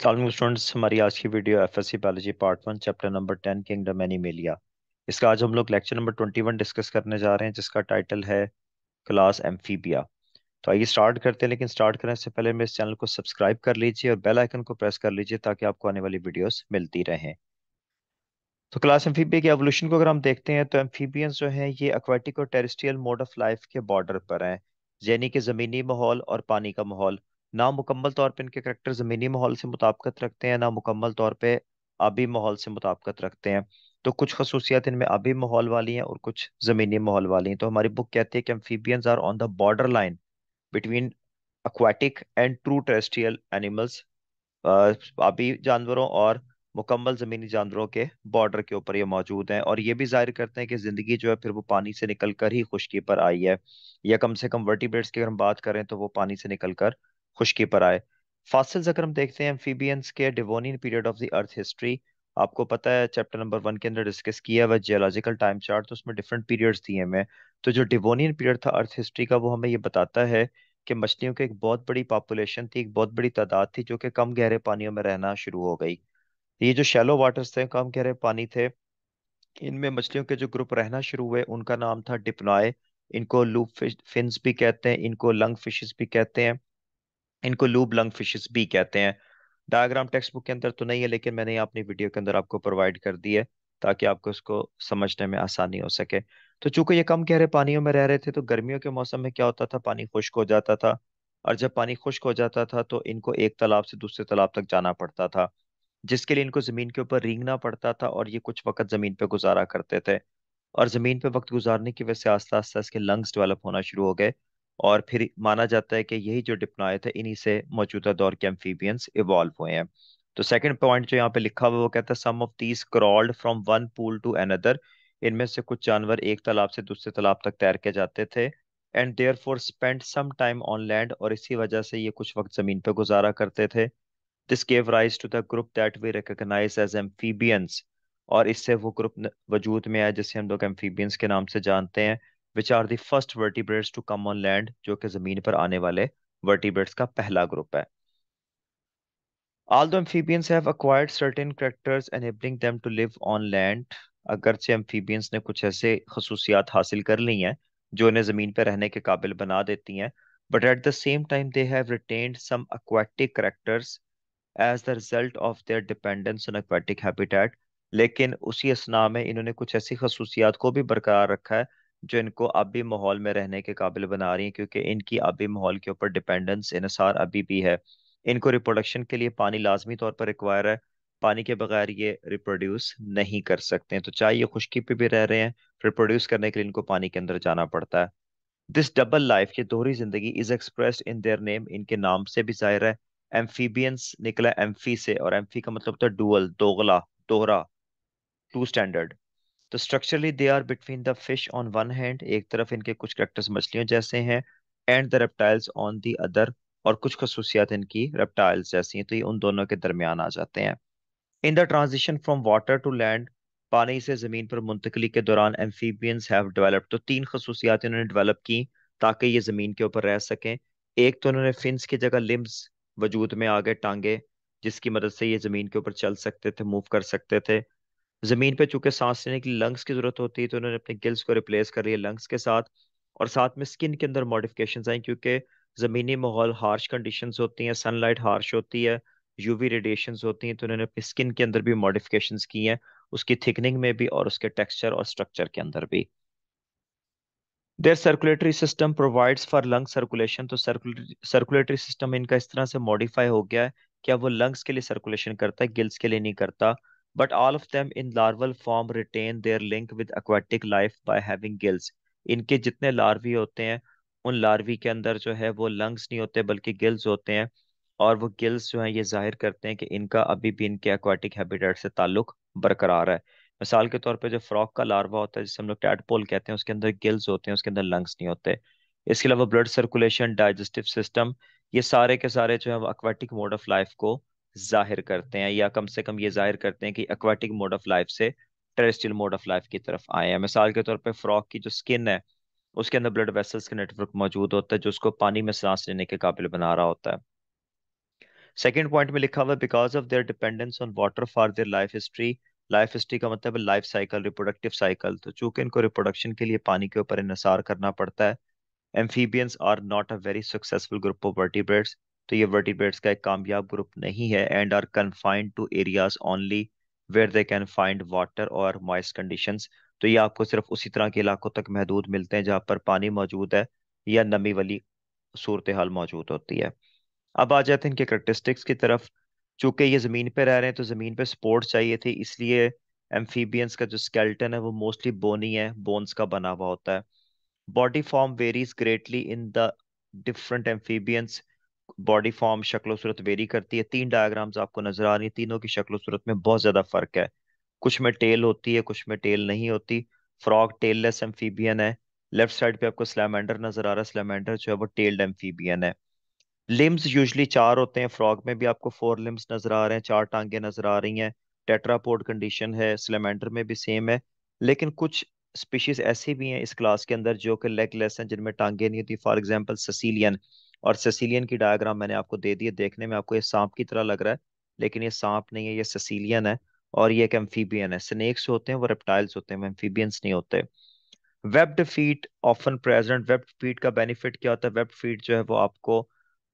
अल्लाम स्टूडेंट्स हमारी आज की video F S C biology part one chapter number ten kingdom Animalia इसका आज हम लोग lecture number twenty one discuss करने जा रहे हैं जिसका टाइटल है क्लास एम्फीबिया तो आइए स्टार्ट करते हैं लेकिन स्टार्ट करने से पहले मेरे चैनल को सब्सक्राइब कर लीजिए और बेल आइकन को प्रेस कर लीजिए ताकि आपको आने वाली वीडियोज मिलती रहें तो क्लास एम्फीबिया के एवोल्यूशन को अगर हम देखते हैं तो एम्फीबियंस जो है ये एक्वेटिक और टेरिस्ट्रियल मोड ऑफ लाइफ के बॉर्डर पर हैं यानी कि ज़मीनी माहौल और पानी का माहौल ना मुकम्मल तौर पर इनके करेक्टर ज़मीनी माहौल से मुताबकत रखते हैं ना मुकम्मल तौर पर आबी माहौल से मुताबकत रखते हैं तो कुछ खसूसियात इनमें आबी माहौल वाली हैं और कुछ ज़मीनी माहौल वाली हैं तो हमारी बुक कहती है कि amphibians are on the border line between aquatic and true terrestrial animals आबी जानवरों और मुकम्मल ज़मीनी जानवरों के बॉर्डर के ऊपर ये मौजूद हैं और ये भी जाहिर करते हैं कि ज़िंदगी जो है फिर वो पानी से निकल कर ही खुश्की पर आई है या कम से कम वर्टिब्रेट्स की अगर हम बात करें तो वो पानी से निकल कर खुशकी पर आए फासिल अगर हम देखते हैं एम्फीबियंस के Devonian period of the earth history आपको पता है चैप्टर नंबर वन के अंदर डिस्कस किया हुआ जियोलॉजिकल टाइम चार्ट तो उसमें डिफरेंट पीरियड्स दिए हुए तो जो डिवोनियन पीरियड था अर्थ हिस्ट्री का वो हमें ये बताता है कि मछलियों की एक बहुत बड़ी पॉपुलेशन थी एक बहुत बड़ी तादाद थी जो कि कम गहरे पानियों में रहना शुरू हो गई ये जो शेलो वाटर्स थे कम गहरे पानी थे इनमें मछलियों के जो ग्रुप रहना शुरू हुए उनका नाम था डिपनाए इनको लूप फिश फिन्स भी कहते हैं इनको लंग फिशेस भी कहते हैं इनको लूब लंग फिशेस भी कहते हैं डायग्राम टेक्स्ट बुक के अंदर तो नहीं है लेकिन मैंने अपनी वीडियो के अंदर आपको प्रोवाइड कर दी है ताकि आपको इसको समझने में आसानी हो सके तो चूंकि ये कम गहरे पानियों में रह रहे थे तो गर्मियों के मौसम में क्या होता था पानी खुश्क हो जाता था और जब पानी खुश्क हो जाता था तो इनको एक तालाब से दूसरे तालाब तक जाना पड़ता था जिसके लिए इनको ज़मीन के ऊपर रींगना पड़ता था और ये कुछ वक्त ज़मीन पर गुजारा करते थे और ज़मीन पर वक्त गुजारने की वजह से आस्ता आस्ता इसके लंग्स डेवलप होना शुरू हो गए और फिर माना जाता है कि यही जो डिप्नॉय थे इन्हीं से मौजूदा दौर के एम्फीबियंस इवॉल्व हुए हैं तो सेकंड पॉइंट जो यहाँ पे लिखा हुआ वो कहता है some of these crawled from one pool to another इनमें से कुछ जानवर एक तालाब से दूसरे तालाब तक तैर के जाते थे and therefore spend some time on land और इसी वजह से ये कुछ वक्त जमीन पर गुजारा करते थे this gave rise to the group that we recognise as amphibians और इससे वो ग्रुप वजूद में आया जिसे हम लोग एम्फीबियंस के नाम से जानते हैं which are the first vertebrates to come on land जो कि जमीन पर आने वाले वर्टिब्रेट्स का पहला ग्रुप है ऑल द एम्फीबियंस हैव अगरचे एम्फीबियंस ने कुछ ऐसे खसूसियात हासिल कर ली हैं जो इन्हें जमीन पर रहने के काबिल बना देती हैं but at the same time they have retained some aquatic characters as the result of their dependence on aquatic habitat लेकिन उसी असना में इन्होंने कुछ ऐसी खसूसियात को भी बरकरार रखा है जो इनको अभी माहौल में रहने के काबिल बना रही हैं क्योंकि इनकी अभी माहौल के ऊपर डिपेंडेंस इनसार अभी भी है इनको रिप्रोडक्शन के लिए पानी लाजमी तौर पर रिक्वायर है पानी के बगैर ये रिप्रोड्यूस नहीं कर सकते हैं तो चाहे ये खुश्की पे भी रह रहे हैं रिप्रोड्यूस करने के लिए इनको पानी के अंदर जाना पड़ता है दिस डबल लाइफ ये दोहरी जिंदगी is expressed in their name इनके नाम से भी जाहिर है एम्फीबियंस निकला एम्फी से और एम्फी का मतलब था डुअल दोगला दोहरा टू स्टैंडर्ड तो structurally they are between the fish on one hand एक तरफ इनके कुछ करेक्टर्स मछलियों जैसे हैं and the reptiles on the other और कुछ खसूसियात इनकी रेप्टाइल्स जैसी हैं तो ये उन दोनों के दरमियान आ जाते हैं in the transition from water to land पानी से ज़मीन पर मुंतकली के दौरान एम्फीबियंस हैव डेवलप्ड तो तीन खसूसियात इन्होंने डेवलप की ताकि ये ज़मीन के ऊपर रह सकें एक तो उन्होंने फिंस की जगह लिम्स वजूद में आ गए टांगे जिसकी मदद से ये ज़मीन के ऊपर चल सकते थे मूव कर सकते थे जमीन पे चूंकि सांस लेने की लंग्स की जरूरत होती है तो उन्होंने अपने गिल्स को रिप्लेस कर लिया लंग्स के साथ और साथ में स्किन के अंदर मॉडिफिकेशन आई क्योंकि ज़मीनी माहौल हार्श कंडीशन होती हैं सनलाइट हार्श होती है यूवी रेडिएशन होती हैं तो उन्होंने अपनी स्किन के अंदर भी मॉडिफिकेशन की हैं उसकी थिकनिंग में भी और उसके टेक्सचर और स्ट्रक्चर के अंदर भी there circulatory system provides for lung circulation तो सर्कुलेटरी सिस्टम इनका इस तरह से मॉडिफाई हो गया है क्या वो लंग्स के लिए सर्कुलेशन करता है गिल्स के लिए नहीं करता but all of them in larval form retain their link with aquatic life by having gills इनके जितने लार्वी होते हैं उन लार्वी के अंदर जो है वो लंग्स नहीं होते बल्कि गिल्स होते हैं और वो गिल्स जो हैं ये जाहिर करते हैं कि इनका अभी भी इनके एक्वाटिक हैबिटेट से ताल्लुक बरकरार है मिसाल के तौर पे जो फ्रॉक का लार्वा होता है जिसे हम लोग टैडपोल कहते हैं उसके अंदर गिल्स होते हैं उसके अंदर लंग्स नहीं होते इसके अलावा ब्लड सर्कुलेशन डाइजेस्टिव सिस्टम ये सारे के सारे जो है एक्वाटिक मोड ऑफ लाइफ को जाहिर करते हैं या कम से कम ये जाहिर करते हैं कि एक्वाटिक मोड ऑफ लाइफ से टेरेस्ट्रियल मोड ऑफ लाइफ की तरफ आए हैं मिसाल के तौर पे फ्रॉक की जो स्किन है उसके अंदर ब्लड वेसल्स का नेटवर्क मौजूद होता है जो उसको पानी में सांस लेने के काबिल बना रहा होता है सेकेंड पॉइंट में लिखा हुआ because of their dependence on water for their life history life history का मतलब लाइफ साइकिल रिप्रोडक्टिव साइकिल तो चूंकि इनको रिप्रोडक्शन के लिए पानी के ऊपर इंसार करना पड़ता है amphibians are not a very successful group of vertebrates तो ये वर्टिब्रेट्स का एक कामयाब ग्रुप नहीं है and are confined to areas only where they can find water और मॉइस्ट कंडीशन तो ये आपको सिर्फ उसी तरह के इलाकों तक महदूद मिलते हैं जहाँ पर पानी मौजूद है या नमी वाली सूरत हाल मौजूद होती है अब आ जाते हैं इनके करेक्टरिस्टिक्स की तरफ चूंकि ये ज़मीन पर रह रहे हैं तो ज़मीन पर सपोर्ट चाहिए थे इसलिए एम्फीबियंस का जो स्केल्टन है वो मोस्टली बोनी है बोन्स का बना हुआ होता है body form varies greatly in the different amphibians body form शक्लो सूरत वेरी करती है तीन डायग्राम्स आपको नजर आ रही है तीनों की शक्लो सूरत में बहुत ज्यादा फर्क है कुछ में टेल होती है कुछ में टेल नहीं होती फ्रॉग टेललेस एम्फीबियन है लेफ्ट साइड पे आपको स्लैमेंडर नजर आ रहा है स्लैमेंडर जो है वो टेल्ड एम्फीबियन है लिम्स यूजली चार होते हैं फ्रॉग में भी आपको फोर लिम्स नजर आ रहे हैं चार टांगे नजर आ रही हैं टेट्रापोड कंडीशन है स्लेमेंडर में भी सेम है लेकिन कुछ स्पीशीज ऐसी भी हैं इस क्लास के अंदर जो कि लेग लेस हैं जिनमें टांगे नहीं होती फॉर एग्जांपल ससीलियन और सेसिलियन की डायग्राम मैंने आपको दे दी है देखने में आपको ये सांप की तरह लग रहा है लेकिन ये सांप नहीं है ये सेसिलियन है और ये एक एम्फीबियन है स्नेक्स होते हैं वो रेप्टाइल्स होते हैं एम्फीबियंस नहीं होते webbed feet often present web feet का बेनिफिट क्या होता है वेब फीट जो है वो आपको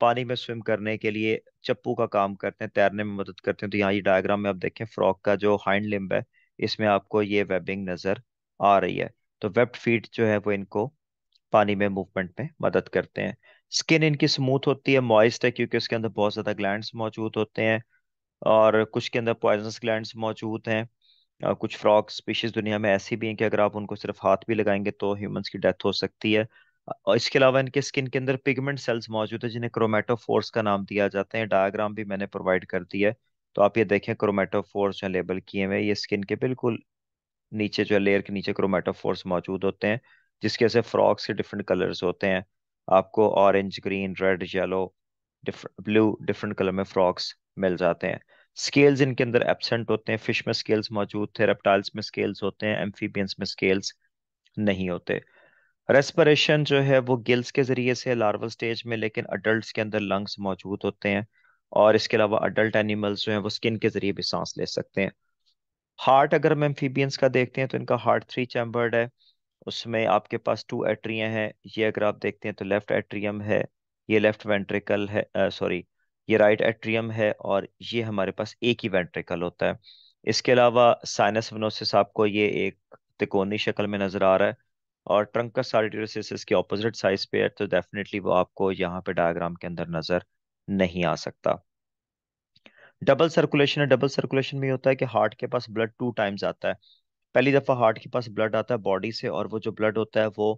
पानी में स्विम करने के लिए चप्पू का काम करते हैं तैरने में मदद करते हैं तो यहाँ ये डायग्राम में आप देखें फ्रॉक का जो हाइंड लिम्ब है इसमें आपको ये वेबिंग नजर आ रही है तो वेब्ड फीट जो है वो इनको पानी में मूवमेंट में मदद करते हैं स्किन इनकी स्मूथ होती है मॉइस्ट है क्योंकि उसके अंदर बहुत ज़्यादा ग्लैंड मौजूद होते हैं और कुछ के अंदर पॉइजनस ग्लैंड मौजूद हैं और कुछ फ्रॉक स्पीशीज दुनिया में ऐसी भी हैं कि अगर आप उनको सिर्फ हाथ भी लगाएंगे तो ह्यूमंस की डेथ हो सकती है और इसके अलावा इनके स्किन के अंदर पिगमेंट सेल्स मौजूद है जिन्हें क्रोमेटोफोर्स का नाम दिया जाता है डायग्राम भी मैंने प्रोवाइड कर दिया है तो आप ये देखें क्रोमेटोफोर्स जो लेबल किए हुए ये स्किन के बिल्कुल नीचे जो लेयर के नीचे क्रोमेटोफोर्स मौजूद होते हैं जिसके से फ्रॉक्स के डिफरेंट कलर्स होते हैं आपको orange green red yellow blue different colour में फ्रॉक्स मिल जाते हैं स्केल्स इनके अंदर एबसेंट होते हैं फिश में स्केल्स मौजूद थे रेप्टाइल्स में स्केल्स होते हैं एम्फीबियंस में स्केल्स नहीं होते रेस्परेशन जो है वो गिल्स के जरिए से लार्वल स्टेज में लेकिन अडल्ट के अंदर लंग्स मौजूद होते हैं और इसके अलावा अडल्ट एनिमल्स जो हैं वो स्किन के जरिए भी सांस ले सकते हैं हार्ट अगर हम एम्फीबियंस का देखते हैं तो इनका हार्ट थ्री चैम्बर्ड है उसमें आपके पास टू एट्रिया हैं ये अगर आप देखते हैं तो लेफ्ट एट्रियम है ये लेफ्ट वेंट्रिकल है सॉरी ये राइट एट्रियम है और ये हमारे पास एक ही वेंट्रिकल होता है इसके अलावा साइनस वनोसिस आपको ये एक तिकोनी शक्ल में नजर आ रहा है और ट्रंकस आर्टेरियोसिस इसके ऑपोजिट साइज पे है तो डेफिनेटली वो आपको यहाँ पे डायग्राम के अंदर नजर नहीं आ सकता डबल सर्कुलेशन है डबल सर्कुलेशन में होता है कि हार्ट के पास ब्लड टू टाइम्स आता है पहली दफा हार्ट के पास ब्लड आता है बॉडी से और वो जो ब्लड होता है वो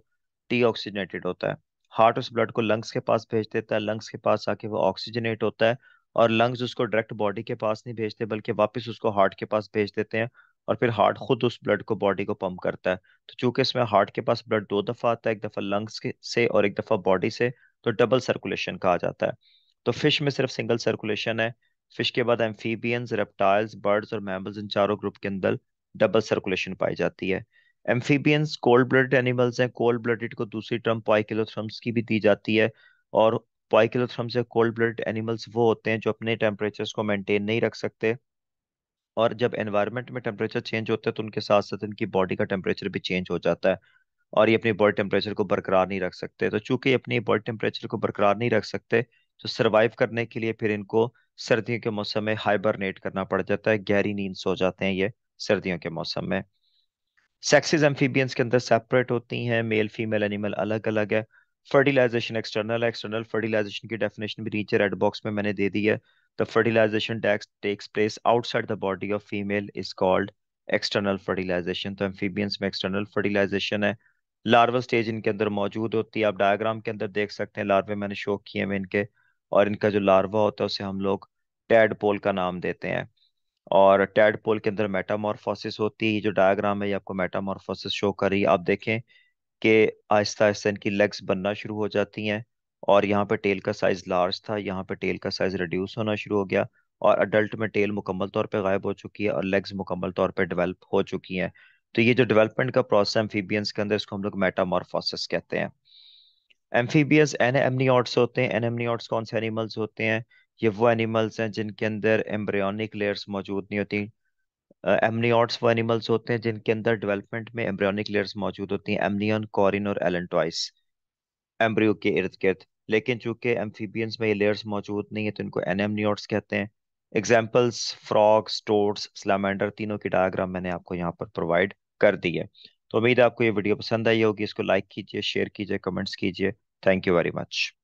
डीऑक्सीजनेटेड होता है हार्ट उस ब्लड को लंग्स के पास भेज देता है लंग्स के पास आके वो ऑक्सीजनेट होता है और लंग्स उसको डायरेक्ट बॉडी के पास नहीं भेजते बल्कि वापस उसको हार्ट के पास भेज देते हैं और फिर हार्ट खुद उस ब्लड को बॉडी को पंप करता है तो चूंकि इसमें हार्ट के पास ब्लड दो दफा आता है एक दफा लंग्स के से और एक दफा बॉडी से तो डबल सर्कुलेशन कहा जाता है तो फिश में सिर्फ सिंगल सर्कुलेशन है फिश के बाद एम्फीबियंस रेप्टाइल्स बर्ड्स और मैमल्स इन चारों ग्रुप के अंदर डबल सर्कुलेशन पाई जाती है एम्फीबियंस कोल्ड ब्लड एनिमल्स हैं कोल्ड ब्लडेड को दूसरी टर्म पॉइकिलोथ्रम्स की भी दी जाती है और पॉइकिलोथ्रम्स या कोल्ड ब्लड एनिमल्स वो होते हैं जो अपने टेम्परेचर्स को मेंटेन नहीं रख सकते और जब एनवायरमेंट में टेम्परेचर चेंज होता है तो उनके साथ साथ इनकी बॉडी का टेम्परेचर भी चेंज हो जाता है और ये अपनी बॉडी टेम्परेचर को बरकरार नहीं रख सकते तो चूंकि अपनी बॉडी टेम्परेचर को बरकरार नहीं रख सकते तो सर्वाइव करने के लिए फिर इनको सर्दियों के मौसम में हाइबरनेट करना पड़ जाता है गहरी नींद सो जाते हैं ये सर्दियों के मौसम में सेक्सेस एम्फीबियंस के अंदर सेपरेट होती हैं मेल फीमेल एनिमल अलग अलग है फर्टिलाइजेशन एक्सटर्नल एक्सटर्नल फर्टिलाइजेशन की डेफिनेशन भी नीचे रेड बॉक्स में मैंने दे दी है the fertilisation takes place outside the body of female is called external fertilisation तो एम्फीबियंस में एक्सटर्नल फर्टिलाइजेशन है लार्वल स्टेज इनके अंदर मौजूद होती है आप डायग्राम के अंदर देख सकते हैं लार्वे मैंने शो किए हैं इनके और इनका जो लार्वा होता है उसे हम लोग टैड पोल का नाम देते हैं और पोल के अंदर मेटामॉर्फोसिस होती है जो डायग्राम है ये आपको मेटामॉर्फोसिस शो कर रही है आप देखें कि आहिस्ता आहिस्ता इनकी लेग्स बनना शुरू हो जाती हैं और यहाँ पे टेल का साइज लार्ज था यहाँ पे टेल का साइज रिड्यूस होना शुरू हो गया और अडल्ट में टेल मुकम्मल तौर पर गायब हो चुकी है और लेग्स मुकम्मल तौर पर डिवेल्प हो चुकी हैं तो ये जो डिवेलपमेंट का प्रोसेस एम्फीबियंस के अंदर इसको हम लोग मेटामॉर्फोसिस कहते हैं एम्फीबियस एन एमनियॉट्स होते हैं एन एमनियॉट्स कौन से एनिमल्स होते हैं ये वो एनिमल्स हैं जिनके अंदर एम्ब्रियोनिक लेयर्स मौजूद नहीं होती एमनियॉट्स uh, वो एनिमल्स होते हैं जिनके अंदर डेवलपमेंट में एम्ब्रियोनिक लेयर्स मौजूद होती हैं एमनियन कॉरिन और एलेंटॉइस एम्ब्रियो के इर्द गिर्द लेकिन चूंकि एम्फीबियंस में ये लेयर्स मौजूद नहीं है तो इनको एनएमनियॉट्स कहते हैं एग्जाम्पल्स फ्रॉग्स टोर्स स्लामेंडर तीनों की डायग्राम मैंने आपको यहाँ पर प्रोवाइड कर दी है तो उम्मीद है आपको ये वीडियो पसंद आई होगी इसको लाइक कीजिए शेयर कीजिए कमेंट्स कीजिए थैंक यू वेरी मच